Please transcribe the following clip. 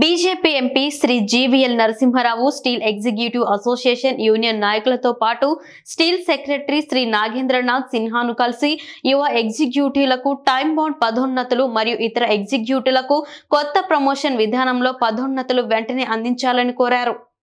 BJP MP Shri GVL Narasimha Rao steel executive association union నాయకులతో పాటు steel secretary Shri Nagendranath సిన్హాను కలిసి యువ ఎగ్జిక్యూటివ్లకు టైం బౌండ్ పదోన్నతులు మరియు ఇతర ఎగ్జిక్యూటివ్లకు కొత్త ప్రమోషన్ విధానంలో పదోన్నతులు వెంటనే అందించాలని కోరారు